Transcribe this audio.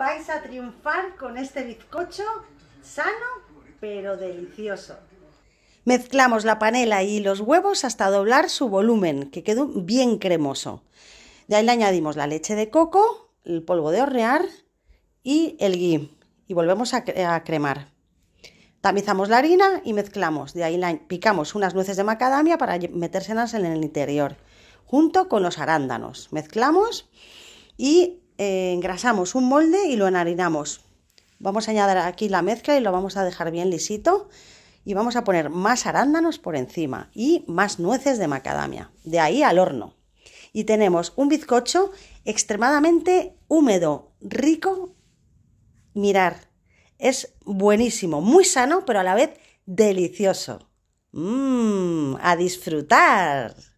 vais a triunfar con este bizcocho sano pero delicioso. Mezclamos la panela y los huevos hasta doblar su volumen, que quedó bien cremoso. De ahí le añadimos la leche de coco, el polvo de hornear y el gui. Y volvemos a, cremar. Tamizamos la harina y mezclamos. De ahí picamos unas nueces de macadamia para metérselas en el interior, junto con los arándanos. Mezclamos y eh, engrasamos un molde y lo enharinamos. Vamos a añadir aquí la mezcla y lo vamos a dejar bien lisito y vamos a poner más arándanos por encima y más nueces de macadamia. De ahí al horno. Y tenemos un bizcocho extremadamente húmedo, rico. Mirar, es buenísimo, muy sano, pero a la vez delicioso. Mmm, a disfrutar.